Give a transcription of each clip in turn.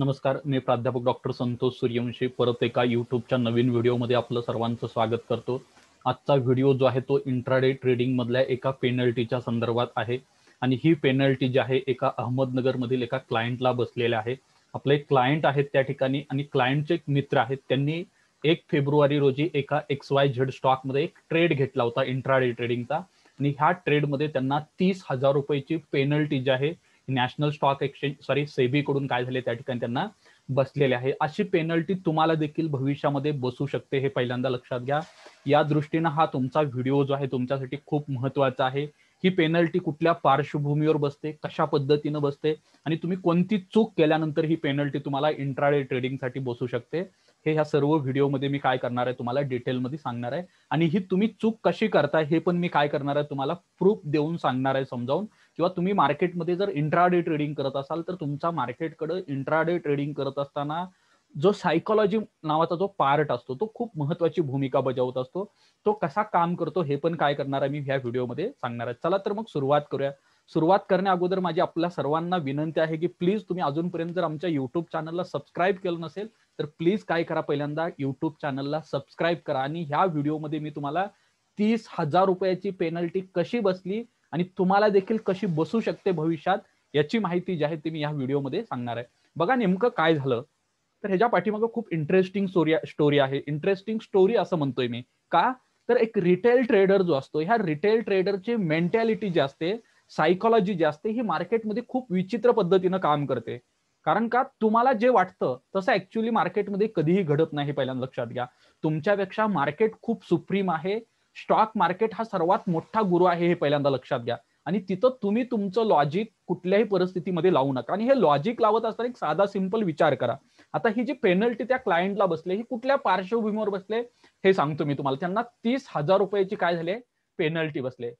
नमस्कार मी प्राध्यापक डॉक्टर संतोष सूर्यवंशी परत एका यूट्यूबच्या नवीन व्हिडिओमध्ये आपलं सर्वांचं स्वागत करतो आजचा व्हिडिओ जो आहे तो इंट्राडे ट्रेडिंगमधल्या एका पेनल्टीच्या संदर्भात आहे आणि ही पेनल्टी जी आहे एका अहमदनगरमधील एका क्लायंटला बसलेल्या आहे आपले क्लायंट आहेत त्या ठिकाणी आणि क्लायंटचे एक मित्र आहेत त्यांनी एक फेब्रुवारी रोजी एका एक्स वाय झेड स्टॉकमध्ये एक ट्रेड घेतला होता इंट्राडे ट्रेडिंगचा आणि ह्या ट्रेडमध्ये त्यांना तीस हजार रुपयाची पेनल्टी जी आहे National Stock Exchange sorry SEBI कडून काय झाले त्या ठिकाणी त्यांना बसलेले आहे अशी पेनल्टी तुम्हाला देखील भविष्यामध्ये बसू शकते हे पहिल्यांदा लक्षात घ्या या दृष्टीनं हा तुमचा व्हिडिओ जो आहे तुमच्यासाठी खूप महत्वाचा आहे ही पेनल्टी कुठल्या पार्श्वभूमीवर बसते कशा पद्धतीनं बसते आणि तुम्ही कोणती चूक केल्यानंतर ही पेनल्टी तुम्हाला इंट्राडे ट्रेडिंगसाठी बसू शकते हे ह्या सर्व व्हिडिओमध्ये मी काय करणार आहे तुम्हाला डिटेलमध्ये सांगणार आहे आणि ही तुम्ही चूक कशी करताय हे पण मी काय करणार आहे तुम्हाला प्रूफ देऊन सांगणार आहे समजावून किंवा तुम्ही मार्केटमध्ये जर इंट्राडे ट्रेडिंग करत असाल तर तुमचा मार्केटकडे इंट्राडे ट्रेडिंग करत असताना जो सायकोलॉजी नावाचा जो पार्ट असतो तो खूप महत्वाची भूमिका बजावत असतो तो कसा काम करतो हे पण काय करणार आहे मी ह्या व्हिडिओमध्ये सांगणार आहे चला तर मग सुरुवात करूया सुरुवात करण्या अगोदर माझी आपल्या सर्वांना विनंती आहे की प्लीज तुम्ही अजूनपर्यंत जर आमच्या युट्यूब चॅनलला सबस्क्राईब केलं नसेल तर प्लीज काय करा पहिल्यांदा युट्यूब चॅनलला सबस्क्राईब करा आणि ह्या व्हिडिओमध्ये मी तुम्हाला तीस हजार रुपयाची पेनल्टी कशी बसली आणि तुम्हाला देखील कशी बसू शकते भविष्यात याची माहिती जी आहे ती मी या व्हिडिओमध्ये सांगणार आहे बघा नेमकं काय झालं तर ह्याच्या पाठीमागं खूप इंटरेस्टिंग स्टोरी स्टोरी आहे इंटरेस्टिंग स्टोरी असं म्हणतोय मी का तर एक रिटेल ट्रेडर जो असतो ह्या रिटेल ट्रेडरची मेंटॅलिटी जी असते सायकोलॉजी जी असते ही मार्केटमध्ये खूप विचित्र पद्धतीनं काम करते कारण का तुम्हाला जे वाटतं तसं ऍक्च्युली मार्केटमध्ये कधीही घडत नाही पहिल्यांदा लक्षात घ्या तुमच्यापेक्षा मार्केट खूप सुप्रीम आहे स्टॉक मार्केट हा सर्वात मोठा गुरु आहे हे पहिल्यांदा लक्षात घ्या आणि तिथं तुम्ही तुमचं लॉजिक कुठल्याही परिस्थितीमध्ये लावू नका आणि हे लॉजिक लावत असताना एक साधा सिंपल विचार करा आता ही जी पेनल्टी त्या क्लायंटला बसले ही कुठल्या पार्श्वभूमीवर बसले हे सांगतो मी तुम्हाला त्यांना तीस हजार रुपयाची काय झाले पेनल्टी बसले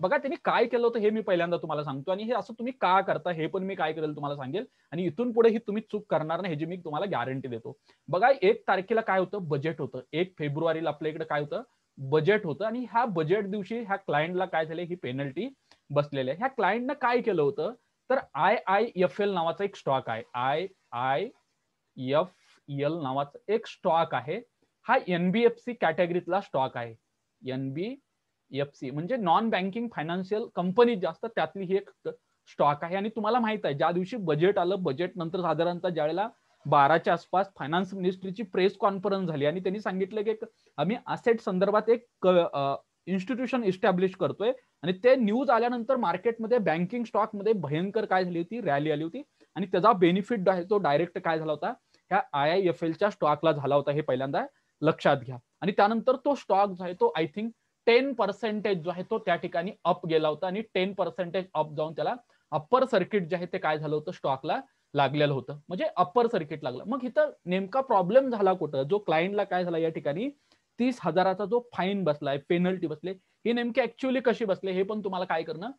बघा त्यांनी काय केलं होतं हे मी पहिल्यांदा तुम्हाला सांगतो आणि हे असं तुम्ही का करता हे पण मी काय करेल तुम्हाला सांगेल आणि इथून पुढे ही तुम्ही चूक करणार नाही ह्याची मी तुम्हाला गॅरंटी देतो बघा एक तारखेला काय होतं बजेट होतं एक फेब्रुवारीला आपल्या इकडे काय होतं बजेट होतं आणि ह्या बजेट दिवशी ह्या क्लायंटला काय झाले ही पेनल्टी बसलेली आहे ह्या क्लायंटनं काय केलं होतं तर आय आय एफ एल नावाचा एक स्टॉक आहे आय आय एफ एल नावाचा एक स्टॉक आहे हा एनबीएफसी कॅटेगरीतला स्टॉक आहे एनबीएफसी म्हणजे नॉन बँकिंग फायनान्शियल कंपनी जास्त त्यातली ही एक स्टॉक आहे आणि तुम्हाला माहित आहे ज्या दिवशी बजेट आलं बजेट नंतर साधारणतः वेळेला बाराच्या आसपास फायनान्स मिनिस्ट्रीची प्रेस कॉन्फरन्स झाली आणि त्यांनी सांगितलं की आम्ही असेट संदर्भात एक इन्स्टिट्यूशन इस्टॅब्लिश करतोय आणि ते न्यूज आल्यानंतर मार्केटमध्ये बँकिंग स्टॉक मध्ये भयंकर काय झाली होती रॅली आली होती आणि त्याचा बेनिफिट आहे तो डायरेक्ट काय झाला होता ह्या आय आय एफ एलच्या स्टॉकला झाला होता हे पहिल्यांदा लक्षात घ्या आणि त्यानंतर तो स्टॉक जो आहे तो आय थिंक टेन पर्सेंटेज जो आहे तो त्या ठिकाणी अप गेला होता आणि टेन पर्सेंटेज अप जाऊन त्याला अप्पर सर्किट जे आहे ते काय झालं होतं स्टॉकला लागलेलं होतं म्हणजे अप्पर सर्किट लागलं मग इथं नेमका प्रॉब्लेम झाला कुठं जो क्लायंटला काय झाला या ठिकाणी तीस हजाराचा जो फाईन बसलाय पेनल्टी बसले हे नेमके ऍक्च्युअली कशी बसले हे पण तुम्हाला काय करणं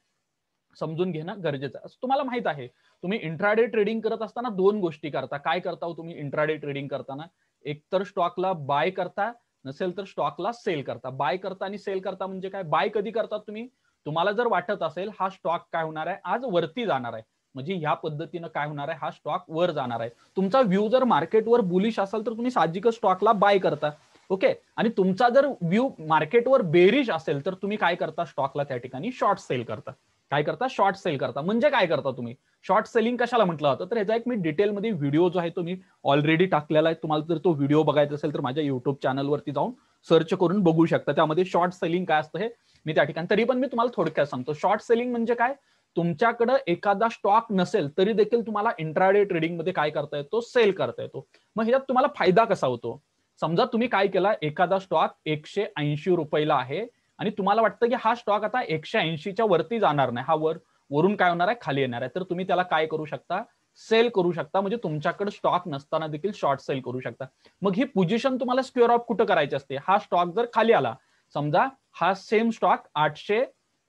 समजून घेणं गरजेचं असं तुम्हाला माहित आहे तुम्ही इंट्राडे ट्रेडिंग करत असताना दोन गोष्टी करता काय करता हो तुम्ही इंट्राडे ट्रेडिंग करताना एकतर स्टॉकला बाय करता नसेल तर स्टॉकला सेल करता बाय करता आणि सेल करता म्हणजे काय बाय कधी करता तुम्ही तुम्हाला जर वाटत असेल हा स्टॉक काय होणार आहे आज वरती जाणार आहे म्हणजे ह्या पद्धतीनं काय होणार आहे हा स्टॉक वर जाणार आहे तुमचा व्ह्यू जर मार्केटवर बुलिश असाल तर तुम्ही साहजिकच स्टॉकला बाय करता ओके आणि तुमचा जर व्ह्यू मार्केटवर बेरिश असेल तर तुम्ही काय करता स्टॉकला त्या ठिकाणी शॉर्ट सेल करता काय करता शॉर्ट सेल करता म्हणजे काय करता तुम्ही शॉर्ट सेलिंग कशाला म्हटलं होतं तर ह्याचा एक मी डिटेलमध्ये व्हिडिओ जो आहे तो मी ऑलरेडी टाकलेला आहे तुम्हाला जर तो व्हिडिओ बघायचा असेल तर माझ्या युट्यूब चॅनलवरती जाऊन सर्च करून बघू शकता त्यामध्ये शॉर्ट सेलिंग काय असतं हे मी त्या ठिकाणी तरी पण मी तुम्हाला थोडक्यात सांगतो शॉर्ट सेलिंग म्हणजे काय तुमच्याकडं एखादा स्टॉक नसेल तरी देखील तुम्हाला इंट्राडे मध्ये काय करता येतो सेल करता येतो मग ह्याच्यात तुम्हाला फायदा कसा होतो समजा तुम्ही काय केला एखादा स्टॉक एकशे ऐंशी रुपयाला आहे आणि तुम्हाला वाटतं की हा स्टॉक आता एकशे ऐंशीच्या वरती जाणार नाही हा वर वरून काय होणार आहे खाली येणार आहे तर तुम्ही त्याला काय करू शकता सेल करू शकता म्हणजे तुमच्याकडे स्टॉक नसताना देखील शॉर्ट सेल करू शकता मग ही पोझिशन तुम्हाला स्क्युअर ऑफ कुठं करायची असते हा स्टॉक जर खाली आला समजा हा सेम स्टॉक आठशे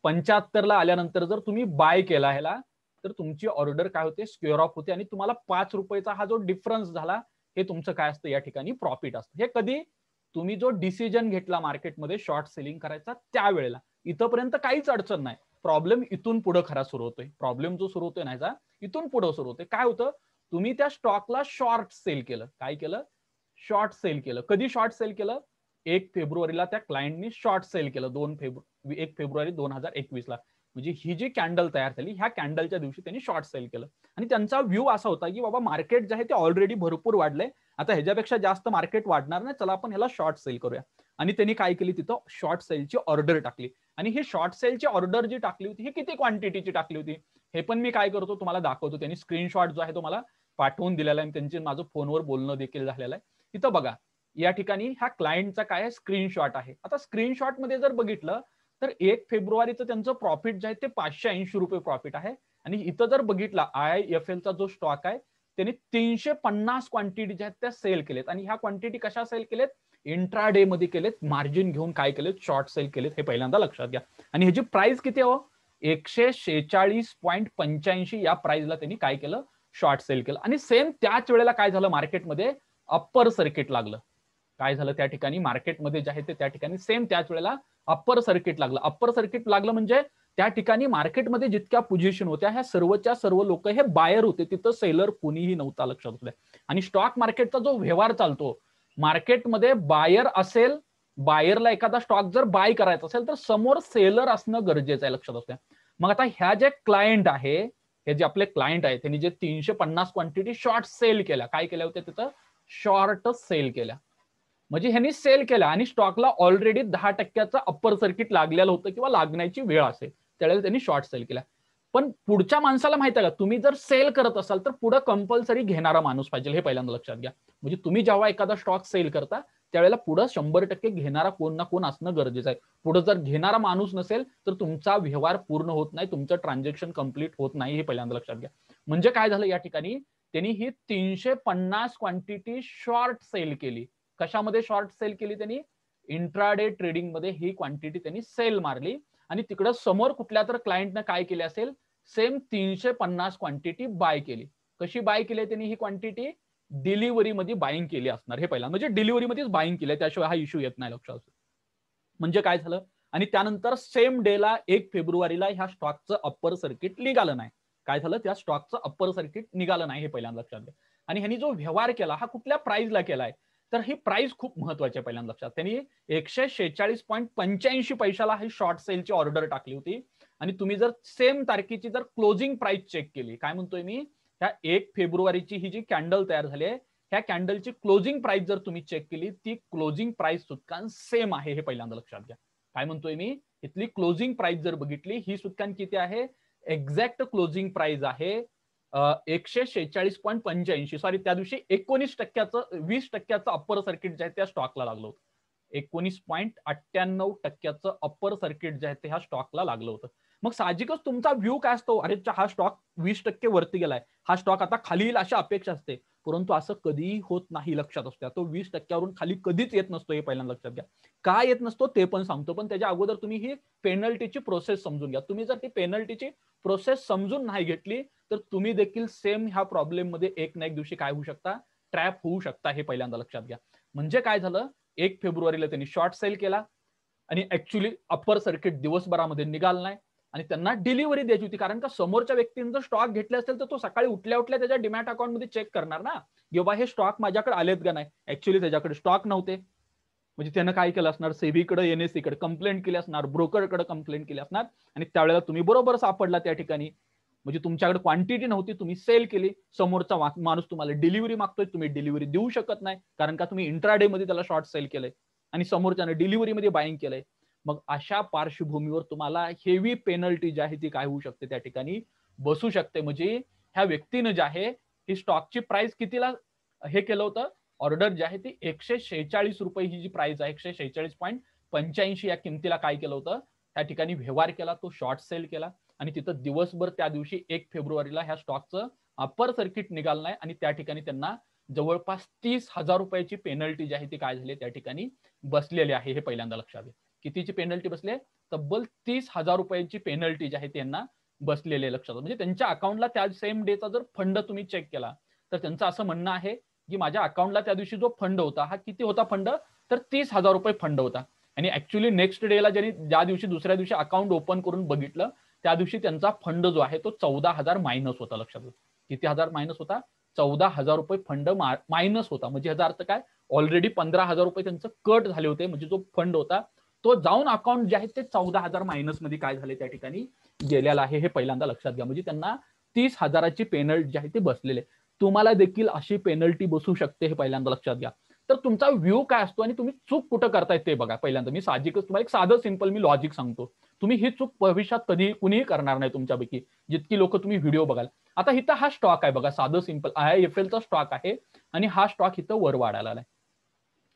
पंच्याहत्तरला आल्यानंतर जर तुम्ही बाय केला ह्याला तर तुमची ऑर्डर काय होते स्क्युअर ऑफ होते आणि तुम्हाला पाच रुपयाचा हा जो डिफरन्स झाला हे तुमचं काय असतं या ठिकाणी प्रॉफिट असतं हे कधी तुम्ही जो डिसिजन घेतला मार्केटमध्ये शॉर्ट सेलिंग करायचा त्यावेळेला इथंपर्यंत काहीच अडचण नाही प्रॉब्लेम इथून पुढे खरा सुरू होतोय प्रॉब्लेम जो सुरू होतोय नाही इथून पुढे सुरू होतोय काय होतं तुम्ही त्या स्टॉकला शॉर्ट सेल केलं काय केलं शॉर्ट सेल केलं कधी शॉर्ट सेल केलं एक फेब्रुवारीला त्या क्लायंटनी शॉर्ट सेल केलं दोन फेब्रु एक फेब्रुवारी दोन हजार एकवीस ला म्हणजे ही जी कॅन्डल तयार झाली ह्या कॅन्डलच्या दिवशी त्यांनी शॉर्ट सेल केलं आणि त्यांचा व्ह्यू असा होता की बाबा मार्केट जे आहे ते ऑलरेडी भरपूर वाढलंय आता ह्याच्यापेक्षा जास्त मार्केट वाढणार नाही चला आपण ह्याला शॉर्ट सेल करूया आणि त्यांनी काय केली तिथं शॉर्ट सेलची ऑर्डर टाकली आणि ही शॉर्ट सेलची ऑर्डर जी टाकली होती ही किती क्वांटिटीची टाकली होती हे पण मी काय करतो तुम्हाला दाखवतो त्यांनी स्क्रीनशॉट जो आहे तो मला पाठवून दिलेला आहे त्यांची माझं फोनवर बोलणं देखील झालेलं आहे तिथं बघा या ठिकाणी ह्या क्लायंटचा काय स्क्रीनशॉट आहे आता स्क्रीनशॉट मध्ये जर बघितलं तर एक फेब्रुवारीचं त्यांचं प्रॉफिट जे आहे ते पाचशे ऐंशी रुपये प्रॉफिट आहे आणि इथं जर बघितला आय एफ एलचा जो स्टॉक आहे त्यांनी तीनशे पन्नास क्वांटिटी ज्या आहेत त्या सेल केलेत आणि ह्या क्वांटिटी कशा सेल केलेत इंट्रा डे मध्ये केलेत मार्जिन घेऊन काय केलेत शॉर्ट सेल केलेत हे पहिल्यांदा लक्षात घ्या आणि ह्याची प्राइस किती हो एकशे शेचाळीस पॉईंट पंच्याऐंशी या प्राइसला त्यांनी काय केलं शॉर्ट सेल केलं आणि सेम त्याच वेळेला काय झालं मार्केटमध्ये अप्पर सर्किट लागलं काय झालं त्या ठिकाणी मार्केटमध्ये जे आहे ते त्या ठिकाणी सेम त्याच वेळेला अप्पर सर्किट लागलं अप्पर सर्किट लागलं म्हणजे त्या ठिकाणी मार्केटमध्ये जितक्या पोझिशन होत्या ह्या सर्वच्या सर्व लोक हे बायर होते तिथं सेलर कोणीही नव्हता लक्षात होत्या आणि स्टॉक मार्केटचा जो व्यवहार चालतो मार्केटमध्ये बायर असेल बायरला एखादा स्टॉक जर बाय करायचा असेल तर समोर सेलर असणं गरजेचं आहे लक्षात असते मग आता ह्या जे क्लायंट आहे हे जे आपले क्लायंट आहेत त्यांनी जे तीनशे पन्नास क्वांटिटी शॉर्ट सेल केल्या काय केल्या होत्या तिथं शॉर्ट सेल केल्या म्हणजे ह्यांनी सेल केला आणि स्टॉकला ऑलरेडी दहा टक्क्याचं अप्पर सर्किट लागलेलं होतं किंवा लागण्याची वेळ असेल त्यावेळेला त्यांनी शॉर्ट सेल केला पण पुढच्या माणसाला माहिती आहे का तुम्ही जर सेल करत असाल तर पुढे कंपल्सरी घेणारा माणूस पाहिजे हे पहिल्यांदा लक्षात घ्या म्हणजे तुम्ही जेव्हा एखादा स्टॉक सेल करता त्यावेळेला पुढे शंभर टक्के घेणारा कोण ना कोण असणं गरजेचं आहे पुढे जर घेणारा माणूस नसेल तर तुमचा व्यवहार पूर्ण होत नाही तुमचं ट्रान्झॅक्शन कम्प्लीट होत नाही हे पहिल्यांदा लक्षात घ्या म्हणजे काय झालं या ठिकाणी त्यांनी ही तीनशे पन्नास क्वांटिटी शॉर्ट सेल केली कशामध्ये शॉर्ट सेल केली त्यांनी इंट्राडे मध्ये ही क्वांटिटी त्यांनी सेल मारली आणि तिकडं समोर कुठल्या तर क्लायंटनं काय केले असेल सेम तीनशे पन्नास क्वांटिटी बाय केली कशी बाय केली त्यांनी ही क्वांटिटी डिलिव्हरी मध्ये बाईंग केली असणार हे पहिला म्हणजे डिलिव्हरी डिलिव्हरीमध्येच बाईंग केली त्याशिवाय हा इश्यू येत नाही लक्षात म्हणजे काय झालं आणि त्यानंतर सेम डेला एक फेब्रुवारीला ह्या स्टॉकचं अप्पर सर्किट निघालं नाही काय झालं त्या स्टॉकचं अप्पर सर्किट निघालं नाही हे पहिल्यांदा लक्षात घ्या आणि ह्यांनी जो व्यवहार केला हा कुठल्या प्राइसला केलाय तर हे प्राइस खूप महत्वाचे पहिल्यांदा लक्षात त्यांनी एकशे शेहेचाळीस पॉईंट पंच्याऐंशी पैशाला ही शॉर्ट सेलची ऑर्डर टाकली होती आणि तुम्ही जर सेम तारखेची जर क्लोजिंग प्राइस चेक केली काय म्हणतोय मी ह्या एक फेब्रुवारीची ही जी कॅन्डल तयार झाली आहे ह्या कॅन्डलची क्लोजिंग प्राइस जर तुम्ही चेक केली ती क्लोजिंग प्राइस सुद्धा सेम आहे हे पहिल्यांदा लक्षात घ्या काय म्हणतोय मी इथली क्लोजिंग प्राइस जर बघितली ही सुद्धा किती आहे एक्झॅक्ट क्लोजिंग प्राइस आहे एकशे शेहेचाळीस पॉईंट पंच्याऐंशी सॉरी त्या दिवशी एकोणीस टक्क्याचं वीस टक्क्याचं अप्पर सर्किट जे आहे त्या स्टॉकला लागलं होतं एकोणीस पॉईंट अठ्ठ्याण्णव टक्क्याचं अप्पर सर्किट जे आहे ते ह्या स्टॉकला लागलं होतं मग साहजिकच तुमचा व्ह्यू काय असतो अरे हा स्टॉक वीस टक्के वरती गेलाय हा स्टॉक आता खाली येईल अशी अपेक्षा असते परंतु असं कधीही होत नाही लक्षात असतो तो वीस टक्क्यावरून खाली कधीच येत नसतो हे पहिल्यांदा लक्षात घ्या काय येत नसतो ते पण सांगतो पण त्याच्या अगोदर तुम्ही ही पेनल्टीची प्रोसेस समजून घ्या तुम्ही जर ती पेनल्टीची प्रोसेस समजून नाही घेतली तर तुम्ही देखील सेम ह्या प्रॉब्लेम मध्ये एक ना एक दिवशी काय होऊ शकता ट्रॅप होऊ शकता हे पहिल्यांदा लक्षात घ्या म्हणजे काय झालं एक फेब्रुवारीला त्यांनी शॉर्ट सेल केला आणि ऍक्च्युली अप्पर सर्किट दिवसभरामध्ये निघाल नाही आणि त्यांना डिलिव्हरी द्यायची होती कारण का समोरच्या व्यक्तीने जर स्टॉक घेतले असेल तर तो सकाळी उठल्या उठल्या त्याच्या डिमॅट मध्ये चेक करणार ना की हे स्टॉक माझ्याकडे आलेत का नाही ऍक्च्युली त्याच्याकडे स्टॉक नव्हते म्हणजे त्यानं काय केलं असणार सेबीकडे एनएससीकडे कंप्लेंट केली असणार ब्रोकरकडे कंप्लेंट केली असणार आणि त्यावेळेला तुम्ही बरोबर सापडला त्या ठिकाणी म्हणजे तुमच्याकडे क्वांटिटी नव्हती तुम्ही सेल केली समोरचा माणूस तुम्हाला डिलिव्हरी मागतोय तुम्ही डिलिव्हरी देऊ शकत नाही कारण का तुम्ही इंट्राडे मध्ये त्याला शॉर्ट सेल केलंय आणि समोरच्यानं मध्ये बाईंग केलंय मग अशा पार्श्वभूमीवर तुम्हाला हेवी पेनल्टी जी आहे ती काय होऊ शकते त्या ठिकाणी बसू शकते म्हणजे ह्या व्यक्तीनं जे आहे ही स्टॉकची प्राइस कितीला हे केलं होतं ऑर्डर जी आहे ती एकशे शेहेचाळीस रुपये ही जी प्राइस आहे एकशे शेहेचाळीस पॉईंट पंच्याऐंशी या किमतीला काय केलं होतं त्या ठिकाणी व्यवहार केला तो शॉर्ट सेल केला आणि तिथं दिवसभर त्या दिवशी एक फेब्रुवारीला ह्या स्टॉकचं अपर सर्किट निघाल नाही आणि त्या ठिकाणी त्यांना जवळपास तीस हजार रुपयाची पेनल्टी जी आहे ती काय झाली त्या ठिकाणी बसलेली आहे हे पहिल्यांदा लक्षात घ्या कितीची पेनल्टी बसले तब्बल तीस हजार रुपयांची पेनल्टी जी आहे त्यांना बसलेले लक्षात म्हणजे त्यांच्या अकाउंटला त्या सेम डेचा जर फंड तुम्ही चेक केला तर त्यांचं असं म्हणणं आहे की माझ्या अकाउंटला त्या दिवशी जो फंड होता हा किती होता फंड तर तीस हजार रुपये फंड होता आणि ऍक्च्युली नेक्स्ट डेला ज्यांनी ज्या दिवशी दुसऱ्या दिवशी अकाउंट ओपन करून बघितलं त्या दिवशी त्यांचा फंड जो आहे तो चौदा हजार मायनस होता लक्षात घ्या किती हजार मायनस होता चौदा हजार रुपये फंड मायनस होता म्हणजे ह्याचा अर्थ काय ऑलरेडी पंधरा हजार रुपये त्यांचं कट झाले होते म्हणजे जो फंड होता तो जाऊन अकाउंट जे आहे ते चौदा हजार मायनस मध्ये काय झाले त्या ठिकाणी गेलेला आहे हे पहिल्यांदा लक्षात घ्या म्हणजे त्यांना तीस हजाराची पेनल्टी जी आहे ती बसलेली तुम्हाला देखील अशी पेनल्टी बसू शकते हे पहिल्यांदा लक्षात घ्या तर तुमचा व्ह्यू काय असतो आणि तुम्ही चूक कुठं करताय ते बघा पहिल्यांदा मी साहजिकच तुम्हाला एक साधं सिंपल मी लॉजिक सांगतो तुम्ही ही चूक भविष्यात कधी कुणीही करणार नाही तुमच्यापैकी जितकी लोक तुम्ही व्हिडिओ बघाल आता इथं हा स्टॉक आहे बघा साधं सिंपल आय एफ एलचा स्टॉक आहे आणि हा स्टॉक इथं वर वाढायला आहे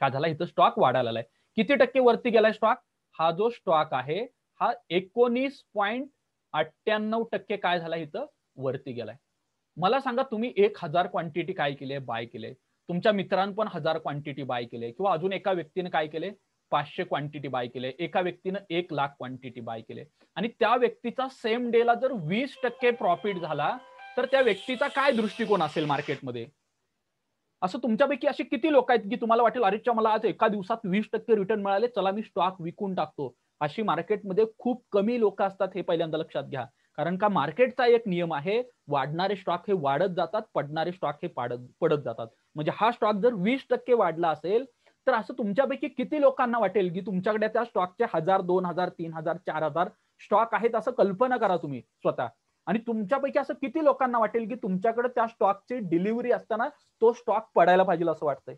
काय झाला इथं स्टॉक वाढायला आहे किती टक्के वरती गेलाय स्टॉक हा जो स्टॉक आहे हा एकोणीस पॉईंट अठ्ठ्याण्णव टक्के काय झाला इथं वरती गेलाय मला सांगा तुम्ही एक हजार क्वांटिटी काय केली बाय केले तुमच्या मित्रांनी पण हजार क्वांटिटी बाय केले किंवा अजून एका व्यक्तीने काय केले पाचशे क्वांटिटी बाय केले एका व्यक्तीनं एक लाख क्वांटिटी बाय केले आणि त्या व्यक्तीचा सेम डेला जर वीस टक्के प्रॉफिट झाला तर त्या व्यक्तीचा काय दृष्टिकोन असेल मार्केटमध्ये असं तुमच्यापैकी असे किती लोक आहेत की तुम्हाला वाटेल अरेच्या मला आज एका दिवसात वीस टक्के रिटर्न मिळाले चला मी स्टॉक विकून टाकतो अशी मार्केटमध्ये खूप कमी लोक असतात हे पहिल्यांदा लक्षात घ्या कारण का मार्केटचा एक नियम आहे वाढणारे स्टॉक हे वाढत जातात पडणारे स्टॉक हे पाडत पडत जातात म्हणजे हा स्टॉक जर वीस टक्के वाढला असेल तर असं तुमच्यापैकी किती लोकांना वाटेल की तुमच्याकडे त्या स्टॉकचे हजार दोन हजार तीन हजार चार हजार स्टॉक आहेत असं कल्पना करा तुम्ही स्वतः आणि तुमच्यापैकी असं किती लोकांना वाटेल की तुमच्याकडे त्या स्टॉकची डिलिव्हरी असताना तो स्टॉक पडायला पाहिजे असं वाटतंय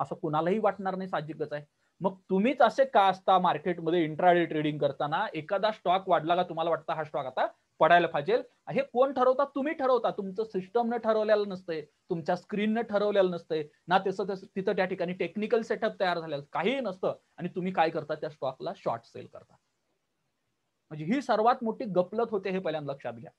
असं कुणालाही वाटणार नाही साहजिकच आहे मग तुम्हीच असे का असता मार्केटमध्ये इंट्राडे ट्रेडिंग करताना एखादा स्टॉक वाढला का तुम्हाला वाटतं हा स्टॉक आता पडायला पाहिजे हे कोण ठरवता तुम्ही ठरवता तुमचं सिस्टमनं ठरवलेलं नसतंय तुमच्या स्क्रीननं ठरवलेलं नसतंय ना त्याचं तिथं त्या ठिकाणी टेक्निकल सेटअप तयार झालेलं काहीही नसतं आणि तुम्ही काय करता त्या स्टॉकला शॉर्ट सेल करता म्हणजे ही सर्वात मोठी गपलत होते हे पहिल्यांदा लक्षात घ्या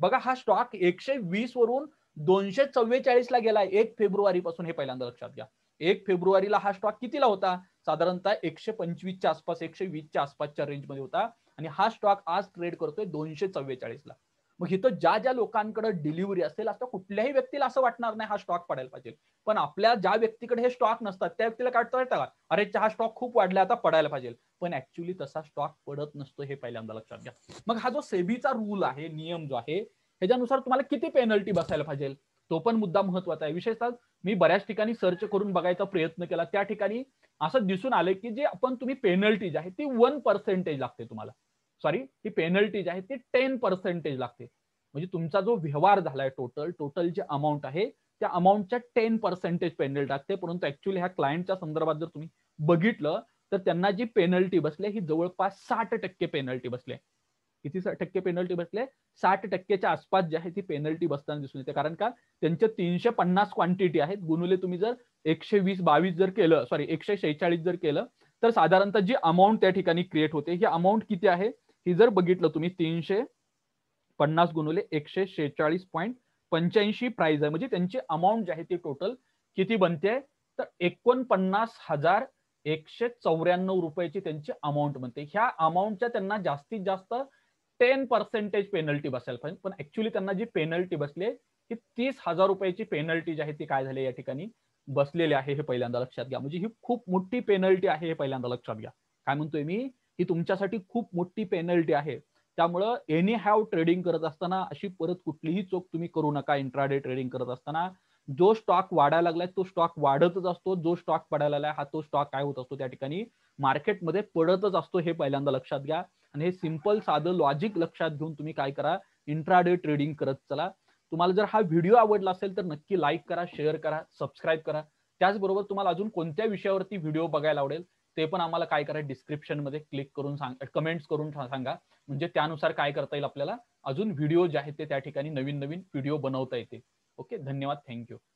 बघा हा स्टॉक एकशे वीस वरून दोनशे चव्वेचाळीसला ला गेला एक फेब्रुवारी पासून हे पहिल्यांदा लक्षात घ्या एक फेब्रुवारीला हा स्टॉक कितीला होता साधारणतः एकशे पंचवीसच्या आसपास एकशे वीसच्या आसपासच्या रेंजमध्ये होता आणि हा स्टॉक आज ट्रेड करतोय दोनशे चव्वेचाळीसला मग इथं ज्या ज्या लोकांकडे डिलिव्हरी असेल आता कुठल्याही व्यक्तीला असं वाटणार नाही हा स्टॉक पडायला पाहिजे पण आपल्या ज्या व्यक्तीकडे हे स्टॉक नसतात त्या व्यक्तीला काढता येतं का अरे हा स्टॉक खूप वाढला आता पडायला पाहिजे पण ऍक्च्युली तसा स्टॉक पडत नसतो हे पहिल्यांदा लक्षात घ्या मग हा जो सेबीचा रूल आहे नियम जो आहे ह्याच्यानुसार तुम्हाला किती पेनल्टी बसायला पाहिजे तो पण मुद्दा महत्वाचा आहे विशेषतः मी बऱ्याच ठिकाणी सर्च करून बघायचा प्रयत्न केला त्या ठिकाणी असं दिसून आलं की जे आपण तुम्ही पेनल्टी जी आहे ती वन पर्सेंटेज लागते तुम्हाला सॉरी ही पेनल्टी जी आहे ती टेन पर्सेंटेज लागते म्हणजे तुमचा जो व्यवहार झालाय टोटल टोटल जे अमाऊंट आहे त्या अमाऊंटच्या टेन पर्सेंटेज पेनल्टी लागते परंतु ऍक्च्युली ह्या क्लायंटच्या संदर्भात जर तुम्ही बघितलं तर त्यांना जी पेनल्टी बसली ही जवळपास साठ टक्के पेनल्टी बसली आहे किती टक्के पेनल्टी बसले साठ टक्केच्या आसपास जी आहे ती पेनल्टी बसताना दिसून येते कारण का त्यांच्या तीनशे पन्नास क्वांटिटी आहेत गुणुले तुम्ही जर एकशे वीस बावीस जर केलं सॉरी एकशे शेहेचाळीस जर केलं तर साधारणतः जी अमाऊंट त्या ठिकाणी क्रिएट होते ही अमाऊंट किती आहे ही जर बघितलं तुम्ही तीनशे पन्नास गुणुले एकशे शेहेचाळीस पॉईंट पंच्याऐंशी प्राइस आहे म्हणजे त्यांची अमाऊंट जी आहे ती टोटल किती बनते तर एकोणपन्नास हजार एकशे चौऱ्याण्णव रुपयाची त्यांची अमाऊंट बनते ह्या अमाऊंटच्या त्यांना जास्तीत जास्त टेन पर्सेंटेज पेनल्टी बसायला पाहिजे पण ऍक्च्युली त्यांना जी पेनल्टी बसली ती तीस हजार रुपयाची पेनल्टी जी आहे ती काय झाली या ठिकाणी बसलेली आहे हे पहिल्यांदा लक्षात घ्या म्हणजे ही खूप मोठी पेनल्टी आहे हे पहिल्यांदा लक्षात घ्या काय म्हणतोय मी ही तुमच्यासाठी खूप मोठी पेनल्टी आहे त्यामुळं एनी हॅव ट्रेडिंग करत असताना अशी परत कुठलीही चोख तुम्ही करू नका इंट्राडे ट्रेडिंग करत असताना जो स्टॉक वाढायला लागलाय तो स्टॉक वाढतच असतो जो स्टॉक पडायला लागलाय हा तो स्टॉक काय होत असतो त्या ठिकाणी मार्केटमध्ये पडतच असतो हे पहिल्यांदा लक्षात घ्या आणि हे सिंपल साधं लॉजिक लक्षात घेऊन तुम्ही काय करा इंट्राडे ट्रेडिंग करत चला तुम्हाला जर हा व्हिडिओ आवडला असेल तर नक्की लाईक करा शेअर करा सबस्क्राईब करा त्याचबरोबर तुम्हाला अजून कोणत्या विषयावरती व्हिडिओ बघायला आवडेल ते पण आम्हाला काय करा डिस्क्रिप्शन मध्ये क्लिक करून सांग कमेंट्स करून सांगा म्हणजे त्यानुसार काय करता येईल आपल्याला अजून व्हिडिओ जे आहेत ते त्या ठिकाणी नवीन नवीन व्हिडिओ बनवता येते ओके धन्यवाद थँक्यू